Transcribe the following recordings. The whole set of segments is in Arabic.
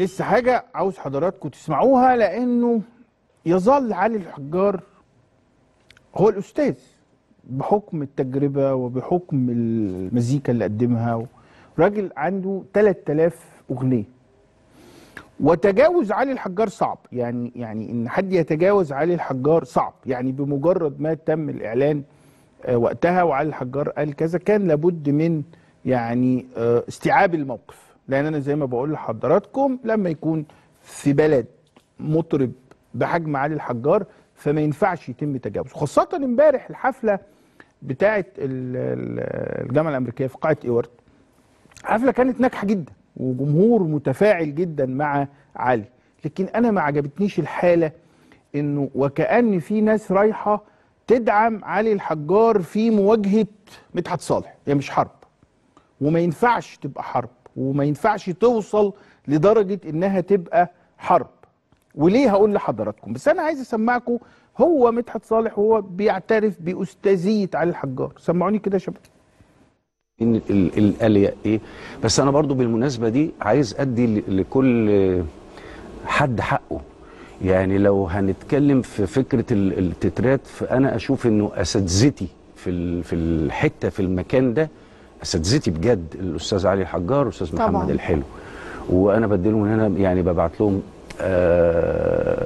لسه حاجة عاوز حضراتكم تسمعوها لأنه يظل علي الحجار هو الأستاذ بحكم التجربة وبحكم المزيكا اللي قدمها راجل عنده 3000 أغنية وتجاوز علي الحجار صعب يعني يعني إن حد يتجاوز علي الحجار صعب يعني بمجرد ما تم الإعلان آه، وقتها وعلي الحجار قال كذا كان لابد من يعني آه، استيعاب الموقف لان انا زي ما بقول لحضراتكم لما يكون في بلد مطرب بحجم علي الحجار فما ينفعش يتم تجاوزه خاصه امبارح الحفله بتاعه الجامعه الامريكيه في قاعه ايوارد حفله كانت ناجحه جدا وجمهور متفاعل جدا مع علي لكن انا ما عجبتنيش الحاله انه وكان في ناس رايحه تدعم علي الحجار في مواجهه مدحت صالح هي يعني مش حرب وما ينفعش تبقى حرب وما ينفعش توصل لدرجة انها تبقى حرب وليه هقول لحضراتكم بس انا عايز اسمعكم هو مدحت صالح وهو بيعترف باستاذيه علي الحجار سمعوني كده يا شباب ان الالياء ايه بس انا برضو بالمناسبه دي عايز ادي لكل حد حقه يعني لو هنتكلم في فكره التترات فانا اشوف انه اساتذتي في في الحته في المكان ده اساتذتي بجد الاستاذ علي الحجار والاستاذ محمد الحلو وانا بديلهم هنا يعني ببعت لهم آه،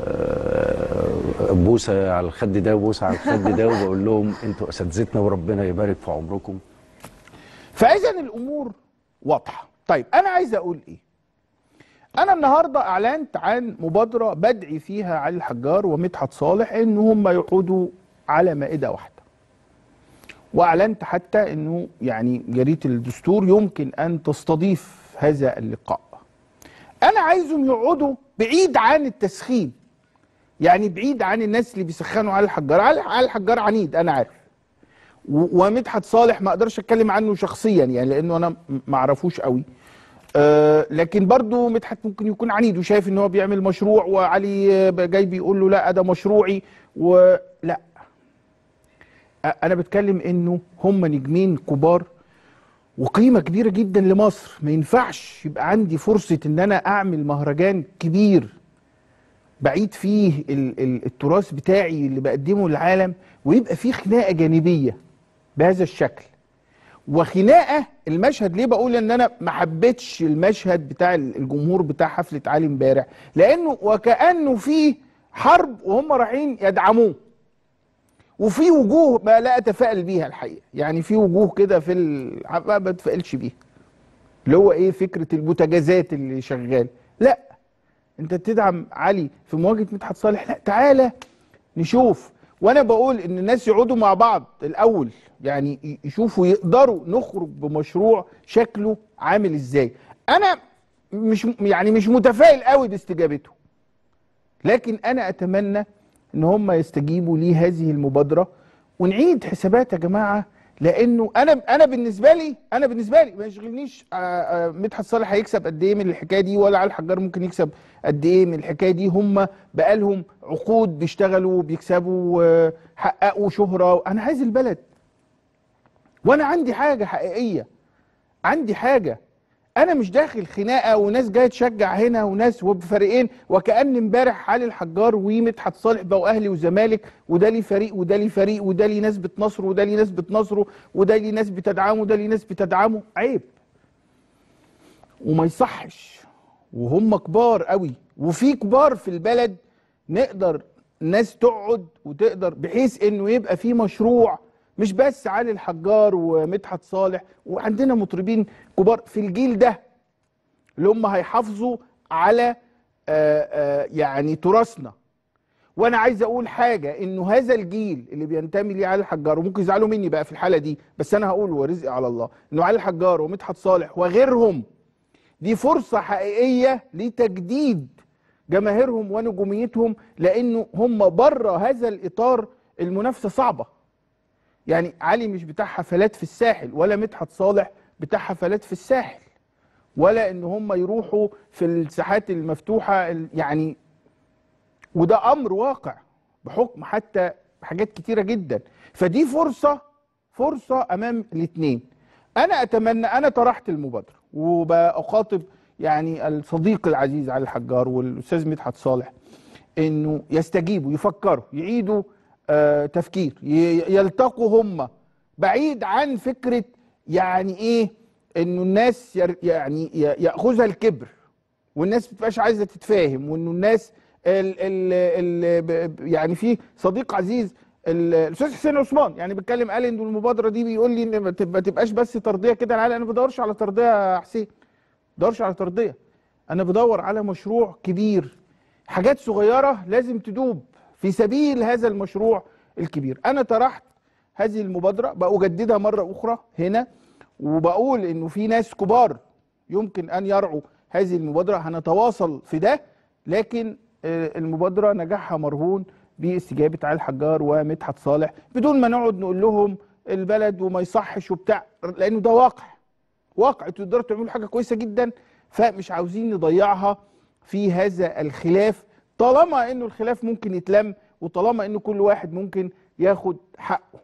بوسه على الخد ده وبوسه على الخد ده وبقول لهم انتوا اساتذتنا وربنا يبارك في عمركم فاذا الامور واضحه طيب انا عايز اقول ايه انا النهارده اعلنت عن مبادره بدعي فيها علي الحجار ومدحت صالح ان هم يقعدوا على مائده واحده واعلنت حتى انه يعني جريده الدستور يمكن ان تستضيف هذا اللقاء انا عايزهم يقعدوا بعيد عن التسخين يعني بعيد عن الناس اللي بيسخنوا علي الحجار علي الحجار عنيد انا عارف ومدحت صالح ما اقدرش اتكلم عنه شخصيا يعني لانه انا ما اعرفوش قوي أه لكن برضه مدحت ممكن يكون عنيد وشايف ان هو بيعمل مشروع وعلي جاي بيقول له لا ده مشروعي و انا بتكلم انه هم نجمين كبار وقيمه كبيره جدا لمصر ما ينفعش يبقى عندي فرصه ان انا اعمل مهرجان كبير بعيد فيه التراث بتاعي اللي بقدمه للعالم ويبقى فيه خناقه جانبيه بهذا الشكل وخناقه المشهد ليه بقول ان انا ما حبيتش المشهد بتاع الجمهور بتاع حفله علي امبارح لانه وكانه فيه حرب وهم رايحين يدعموه وفي وجوه ما لا اتفائل بيها الحقيقه يعني في وجوه كده في ما بتفائلش بيها اللي هو ايه فكره البوتجازات اللي شغال لا انت بتدعم علي في مواجهه مدحت صالح لا تعالى نشوف وانا بقول ان الناس يقعدوا مع بعض الاول يعني يشوفوا يقدروا نخرج بمشروع شكله عامل ازاي انا مش يعني مش متفائل قوي باستجابته لكن انا اتمنى ان هم يستجيبوا لهذه المبادره ونعيد حسابات يا جماعه لانه انا انا بالنسبه لي انا بالنسبه لي ما يشغلنيش آه، آه، مدحت صالح هيكسب قد ايه من الحكايه دي ولا علي الحجار ممكن يكسب قد ايه من الحكايه دي هم بقالهم عقود بيشتغلوا بيكسبوا آه، حققوا شهره انا عايز البلد وانا عندي حاجه حقيقيه عندي حاجه انا مش داخل خناقه وناس جايه تشجع هنا وناس وبفريقين وكان امبارح علي الحجار ومدحت صالح بقوا اهلي وزمالك وده لي فريق وده لي فريق وده لي ناس بتنصره وده لي ناس بتنصره وده لي ناس بتدعمه وده لي ناس بتدعمه عيب وما يصحش وهم كبار قوي وفي كبار في البلد نقدر ناس تقعد وتقدر بحيث انه يبقى في مشروع مش بس علي الحجار ومدحت صالح وعندنا مطربين كبار في الجيل ده اللي هم هيحافظوا على آآ آه، آآ آه، يعني تراثنا وانا عايز اقول حاجه انه هذا الجيل اللي بينتمي ليه علي الحجار وممكن يزعلوا مني بقى في الحاله دي بس انا هقول ورزقي على الله انه علي الحجار ومدحت صالح وغيرهم دي فرصه حقيقيه لتجديد جماهيرهم ونجوميتهم لانه هم بره هذا الاطار المنافسه صعبه يعني علي مش بتاع حفلات في الساحل ولا مدحت صالح بتاع حفلات في الساحل ولا ان هم يروحوا في الساحات المفتوحه يعني وده امر واقع بحكم حتى حاجات كتيره جدا فدي فرصه فرصه امام الاثنين انا اتمنى انا طرحت المبادره وبخاطب يعني الصديق العزيز علي الحجار والاستاذ مدحت صالح انه يستجيبوا يفكروا يعيدوا آه، تفكير يلتقوا هم بعيد عن فكره يعني ايه انه الناس يعني ياخذها الكبر والناس بتبقاش عايزه تتفاهم وانه الناس الـ الـ الـ يعني في صديق عزيز الاستاذ حسين عثمان يعني بيتكلم قال ان المبادره دي بيقول لي ان ما تبقاش بس ترضيه كده العالم انا ما بدورش على ترضيه يا حسين ما بدورش على ترضيه انا بدور على مشروع كبير حاجات صغيره لازم تدوب في سبيل هذا المشروع الكبير انا طرحت هذه المبادره باجددها مره اخرى هنا وبقول انه في ناس كبار يمكن ان يرعوا هذه المبادره هنتواصل في ده لكن آه، المبادره نجاحها مرهون باستجابه علي الحجار ومدحت صالح بدون ما نقعد نقول لهم البلد وما يصحش وبتاع لانه ده واقع واقع تقدروا تعملوا حاجه كويسه جدا فمش عاوزين نضيعها في هذا الخلاف طالما انه الخلاف ممكن يتلم وطالما انه كل واحد ممكن ياخد حقه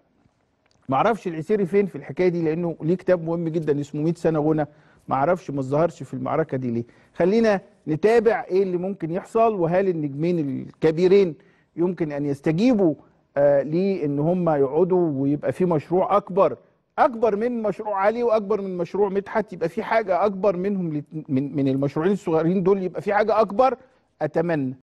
معرفش العسيري فين في الحكايه دي لانه ليه كتاب مهم جدا اسمه 100 سنه غنى معرفش ما ظهرش في المعركه دي ليه خلينا نتابع ايه اللي ممكن يحصل وهل النجمين الكبيرين يمكن ان يستجيبوا آه ليه ان هم يقعدوا ويبقى في مشروع اكبر اكبر من مشروع علي واكبر من مشروع مدحت يبقى في حاجه اكبر منهم من من المشروعين الصغيرين دول يبقى في حاجه اكبر اتمنى